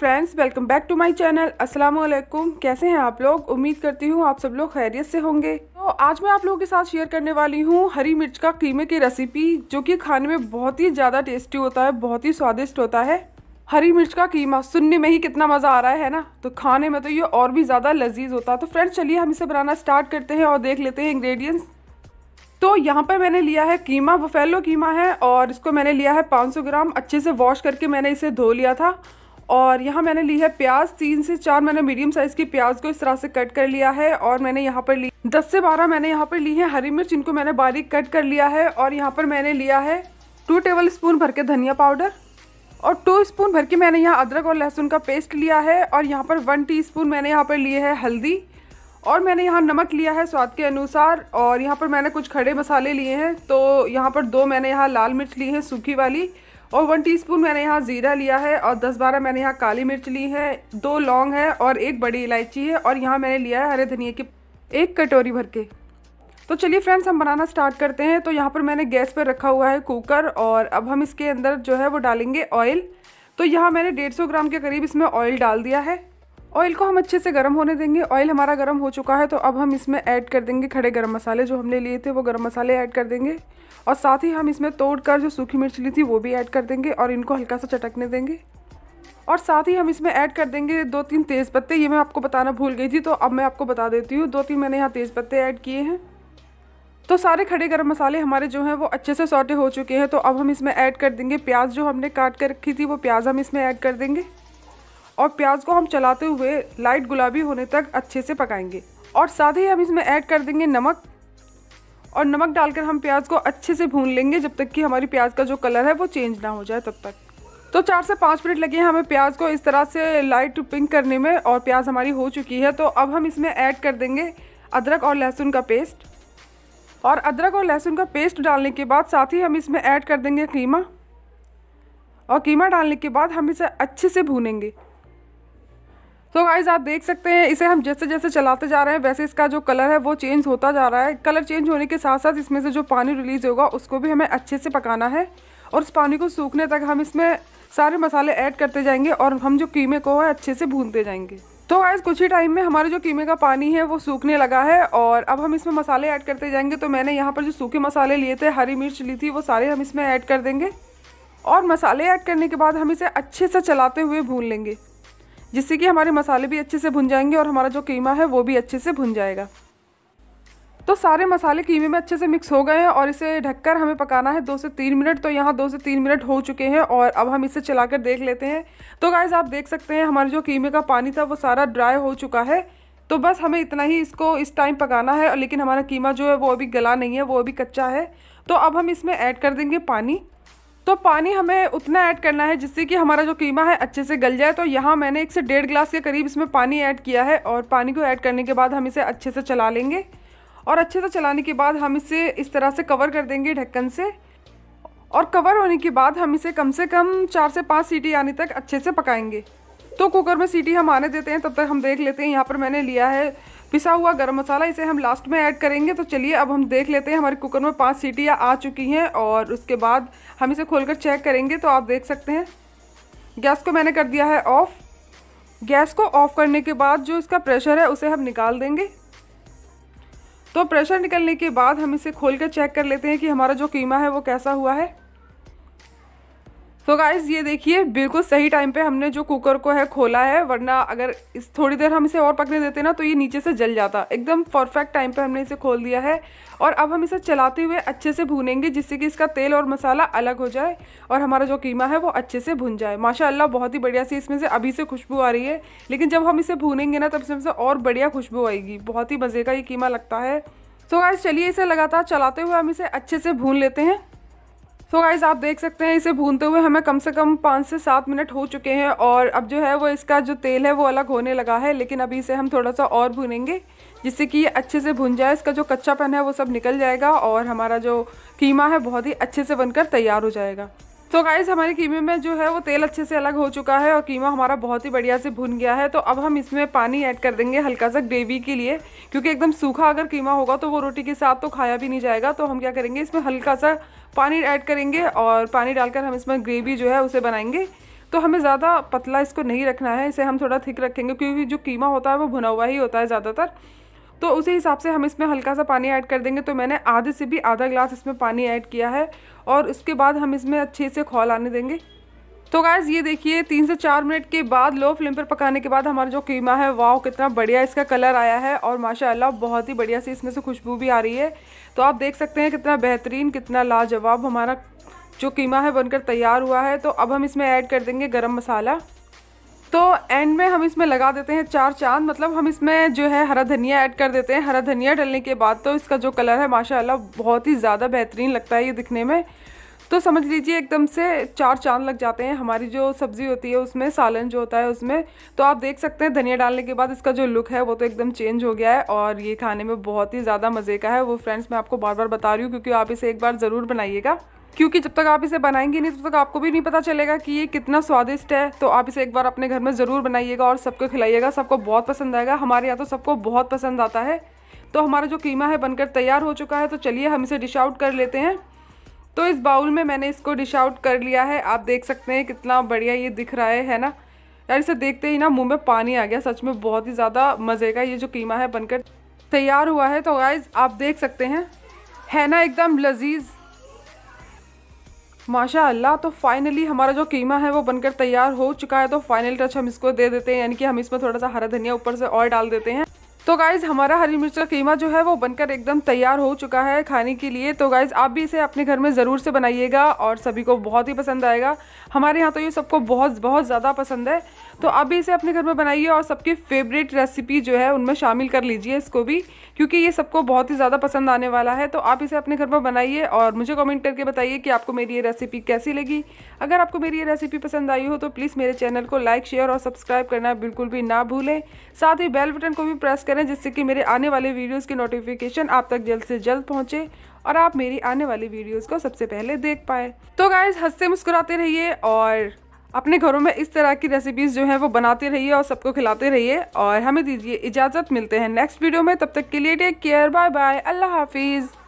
friends welcome back to my channel अस्सलाम वालेकुम कैसे हैं आप लोग उम्मीद करती हूँ आप सब लोग खैरियत से होंगे तो आज मैं आप लोगों के साथ शेयर करने वाली हूँ हरी मिर्च का कीमे की रेसिपी जो कि खाने में बहुत ही ज़्यादा टेस्टी होता है बहुत ही स्वादिष्ट होता है हरी मिर्च का कीमा सुनने में ही कितना मज़ा आ रहा है ना तो खाने में तो ये और भी ज़्यादा लजीज होता है तो फ्रेंड्स चलिए हम इसे बनाना स्टार्ट करते हैं और देख लेते हैं इंग्रेडिएंट्स तो यहाँ पर मैंने लिया है कीमा फैलो कीमा है और इसको मैंने लिया है 500 ग्राम अच्छे से वॉश करके मैंने इसे धो लिया था और यहाँ मैंने ली है प्याज तीन से चार मैंने मीडियम साइज़ की प्याज को इस तरह से कट कर लिया है और मैंने यहाँ पर ली दस से बारह मैंने यहाँ पर ली है हरी मिर्च इनको मैंने बारीक कट कर लिया है और यहाँ पर मैंने लिया है टू टेबल स्पून भर के धनिया पाउडर और टू स्पून भर के मैंने यहाँ अदरक और लहसुन का पेस्ट लिया है और यहाँ पर वन टी मैंने यहाँ पर लिए है हल्दी और मैंने यहाँ नमक लिया है स्वाद के अनुसार और यहाँ पर मैंने कुछ खड़े मसाले लिए हैं तो यहाँ पर दो मैंने यहाँ लाल मिर्च ली है सूखी वाली और वन टीस्पून मैंने यहाँ ज़ीरा लिया है और दस बारह मैंने यहाँ काली मिर्च ली है दो लौंग है और एक बड़ी इलायची है और यहाँ मैंने लिया है हरे धनिए की एक कटोरी भर के तो चलिए फ्रेंड्स हम बनाना स्टार्ट करते हैं तो यहाँ पर मैंने गैस पर रखा हुआ है कुकर और अब हम इसके अंदर जो है वो डालेंगे ऑयल तो यहाँ मैंने डेढ़ ग्राम के करीब इसमें ऑयल डाल दिया है ऑयल को हम अच्छे से गर्म होने देंगे ऑयल हमारा गर्म हो चुका है तो अब हम इसमें ऐड कर देंगे खड़े गर्म मसाले जो हमने लिए थे वो गर्म मसाले ऐड कर देंगे और साथ ही हम इसमें तोड़ कर जो सूखी मिर्च ली थी वो भी ऐड कर देंगे और इनको हल्का सा चटकने देंगे और साथ ही हम इसमें ऐड कर देंगे दो तीन तेज़ पत्ते ये मैं आपको बताना भूल गई थी तो अब मैं आपको बता देती हूँ दो तीन मैंने यहाँ तेज़ पत्ते ऐड किए हैं तो सारे खड़े गर्म मसाले हमारे जो हैं वो अच्छे से सॉटे हो चुके हैं तो अब हम इसमें ऐड कर देंगे प्याज जो हमने काट कर रखी थी वो प्याज हम इसमें ऐड कर देंगे और प्याज को हम चलाते हुए लाइट गुलाबी होने तक अच्छे से पकाएंगे और साथ ही हम इसमें ऐड कर देंगे नमक और नमक डालकर हम प्याज को अच्छे से भून लेंगे जब तक कि हमारी प्याज का जो कलर है वो चेंज ना हो जाए तब तक तो चार से पाँच मिनट लगे हैं हमें प्याज को इस तरह से लाइट पिंक करने में और प्याज हमारी हो चुकी है तो अब हम इसमें ऐड कर देंगे अदरक और लहसुन का पेस्ट और अदरक और लहसुन का पेस्ट डालने के बाद साथ ही हम इसमें ऐड कर देंगे कीमा और कीमा डालने के बाद हम इसे अच्छे से भूनेंगे तो गाइज़ आप देख सकते हैं इसे हम जैसे जैसे चलाते जा रहे हैं वैसे इसका जो कलर है वो चेंज होता जा रहा है कलर चेंज होने के साथ साथ इसमें से जो पानी रिलीज़ होगा उसको भी हमें अच्छे से पकाना है और उस पानी को सूखने तक हम इसमें सारे मसाले ऐड करते जाएंगे और हम जो कीमे को है अच्छे से भूनते जाएंगे तो आज कुछ ही टाइम में हमारे जो कीमे का पानी है वो सूखने लगा है और अब हम इसमें मसाले ऐड करते जाएंगे तो मैंने यहाँ पर जो सूखे मसाले लिए थे हरी मिर्च ली थी वो सारे हम इसमें ऐड कर देंगे और मसाले ऐड करने के बाद हम इसे अच्छे से चलाते हुए भून लेंगे जिससे कि हमारे मसाले भी अच्छे से भुन जाएंगे और हमारा जो कीमा है वो भी अच्छे से भुन जाएगा तो सारे मसाले कीमे में अच्छे से मिक्स हो गए हैं और इसे ढककर हमें पकाना है दो से तीन मिनट तो यहाँ दो से तीन मिनट हो चुके हैं और अब हम इसे चलाकर देख लेते हैं तो गाइज आप देख सकते हैं हमारे जो कीमे का पानी था वो सारा ड्राई हो चुका है तो बस हमें इतना ही इसको इस टाइम पकाना है लेकिन हमारा कीमा जो है वो अभी गला नहीं है वो अभी कच्चा है तो अब हम इसमें ऐड कर देंगे पानी तो पानी हमें उतना ऐड करना है जिससे कि हमारा जो कीमा है अच्छे से गल जाए तो यहाँ मैंने एक से डेढ़ ग्लास के करीब इसमें पानी ऐड किया है और पानी को ऐड करने के बाद हम इसे अच्छे से चला लेंगे और अच्छे से चलाने के बाद हम इसे इस तरह से कवर कर देंगे ढक्कन से और कवर होने के बाद हम इसे कम से कम चार से पाँच सीटी आने तक अच्छे से पकाएंगे तो कुकर में सीटी हम आने देते हैं तब तक हम देख लेते हैं यहाँ पर मैंने लिया है पिसा हुआ गर्म मसाला इसे हम लास्ट में ऐड करेंगे तो चलिए अब हम देख लेते हैं हमारे कुकर में पाँच सीटियाँ आ चुकी हैं और उसके बाद हम इसे खोलकर चेक करेंगे तो आप देख सकते हैं गैस को मैंने कर दिया है ऑफ़ गैस को ऑफ़ करने के बाद जो इसका प्रेशर है उसे हम निकाल देंगे तो प्रेशर निकलने के बाद हम इसे खोल कर चेक कर लेते हैं कि हमारा जो कीमा है वो कैसा हुआ है सो so गाइज ये देखिए बिल्कुल सही टाइम पे हमने जो कुकर को है खोला है वरना अगर इस थोड़ी देर हम इसे और पकने देते ना तो ये नीचे से जल जाता एकदम परफेक्ट टाइम पे हमने इसे खोल दिया है और अब हम इसे चलाते हुए अच्छे से भूनेंगे जिससे कि इसका तेल और मसाला अलग हो जाए और हमारा जो कीमा है वो अच्छे से भुन जाए माशा बहुत ही बढ़िया सी इसमें से अभी से खुशबू आ रही है लेकिन जब हम इसे भूनेंगे ना तब इसमें से और बढ़िया खुशबू आएगी बहुत ही मज़े का ये कीमा लगता है सो गाइज चलिए इसे लगातार चलाते हुए हम इसे अच्छे से भून लेते हैं सो so गाइज आप देख सकते हैं इसे भूनते हुए हमें कम से कम पाँच से सात मिनट हो चुके हैं और अब जो है वो इसका जो तेल है वो अलग होने लगा है लेकिन अभी इसे हम थोड़ा सा और भूनेंगे जिससे कि ये अच्छे से भुन जाए इसका जो कच्चापन है वो सब निकल जाएगा और हमारा जो कीमा है बहुत ही अच्छे से बनकर तैयार हो जाएगा तो गाइज़ हमारे कीमे में जो है वो तेल अच्छे से अलग हो चुका है और कीमा हमारा बहुत ही बढ़िया से भुन गया है तो अब हम इसमें पानी ऐड कर देंगे हल्का सा ग्रेवी के लिए क्योंकि एकदम सूखा अगर कीमा होगा तो वो रोटी के साथ तो खाया भी नहीं जाएगा तो हम क्या करेंगे इसमें हल्का सा पानी ऐड करेंगे और पानी डालकर हम इसमें ग्रेवी जो है उसे बनाएंगे तो हमें ज़्यादा पतला इसको नहीं रखना है इसे हम थोड़ा थिक रखेंगे क्योंकि जो कीमा होता है वो भुना हुआ ही होता है ज़्यादातर तो उसी हिसाब से हम इसमें हल्का सा पानी ऐड कर देंगे तो मैंने आधे से भी आधा ग्लास इसमें पानी ऐड किया है और उसके बाद हम इसमें अच्छे से खोल आने देंगे तो गायज ये देखिए तीन से चार मिनट के बाद लो फ्लेम पर पकाने के बाद हमारा जो कीमा है वाह कितना बढ़िया इसका कलर आया है और माशाल्लाह बहुत ही बढ़िया सी इसमें से खुशबू भी आ रही है तो आप देख सकते हैं कितना बेहतरीन कितना लाजवाब हमारा जो कीमा है बनकर तैयार हुआ है तो अब हम इसमें ऐड कर देंगे गर्म मसाला तो एंड में हम इसमें लगा देते हैं चार चांद मतलब हम इसमें जो है हरा धनिया ऐड कर देते हैं हरा धनिया डलने के बाद तो इसका जो कलर है माशाल्लाह बहुत ही ज़्यादा बेहतरीन लगता है ये दिखने में तो समझ लीजिए एकदम से चार चांद लग जाते हैं हमारी जो सब्ज़ी होती है उसमें सालन जो होता है उसमें तो आप देख सकते हैं धनिया डालने के बाद इसका जो लुक है वो तो एकदम चेंज हो गया है और ये खाने में बहुत ही ज़्यादा मज़े का है वो फ्रेंड्स मैं आपको बार बार बता रही हूँ क्योंकि आप इसे एक बार ज़रूर बनाइएगा क्योंकि जब तक आप इसे बनाएंगे नहीं तब तो तक आपको भी नहीं पता चलेगा कि ये कितना स्वादिष्ट है तो आप इसे एक बार अपने घर में ज़रूर बनाइएगा और सबको खिलाइएगा सबको बहुत पसंद आएगा हमारे यहाँ तो सबको बहुत पसंद आता है तो हमारा जो कीमा है बनकर तैयार हो चुका है तो चलिए हम इसे डिश आउट कर लेते हैं तो इस बाउल में मैंने इसको डिश आउट कर लिया है आप देख सकते हैं कितना बढ़िया ये दिख रहा है है ना यार इसे देखते ही ना मुंह में पानी आ गया सच में बहुत ही ज़्यादा मज़े का ये जो कीमा है बनकर तैयार हुआ है तो गाइज आप देख सकते हैं है ना एकदम लजीज माशा अल्लाह तो फाइनली हमारा जो कीमा है वो बनकर तैयार हो चुका है तो फाइनल टच हम इसको दे देते हैं यानी कि हम इसमें थोड़ा सा हरा धनिया ऊपर से और डाल देते हैं तो गाइज़ हमारा हरी मिर्च का कीमा जो है वो बनकर एकदम तैयार हो चुका है खाने के लिए तो गाइज़ आप भी इसे अपने घर में ज़रूर से बनाइएगा और सभी को बहुत ही पसंद आएगा हमारे यहाँ तो ये सबको बहुत बहुत ज़्यादा पसंद है तो आप भी इसे अपने घर में बनाइए और सबकी फेवरेट रेसिपी जो है उनमें शामिल कर लीजिए इसको भी क्योंकि ये सबको बहुत ही ज़्यादा पसंद आने वाला है तो आप इसे अपने घर में बनाइए और मुझे कमेंट करके बताइए कि आपको मेरी ये रेसिपी कैसी लगी अगर आपको मेरी ये रेसिपी पसंद आई हो तो प्लीज़ मेरे चैनल को लाइक शेयर और सब्सक्राइब करना बिल्कुल भी ना भूलें साथ ही बेल बटन को भी प्रेस करें करें जिससे कि मेरे आने वाले वीडियोस की नोटिफिकेशन आप तक जल्द से जल्द पहुंचे और आप मेरी आने वाली वीडियोस को सबसे पहले देख पाए तो गाइज हंसते मुस्कुराते रहिए और अपने घरों में इस तरह की रेसिपीज़ जो हैं वो बनाते रहिए और सबको खिलाते रहिए और हमें दीजिए इजाज़त मिलते हैं नेक्स्ट वीडियो में तब तक के लिए टेक केयर बाय बाय अल्लाह हाफिज़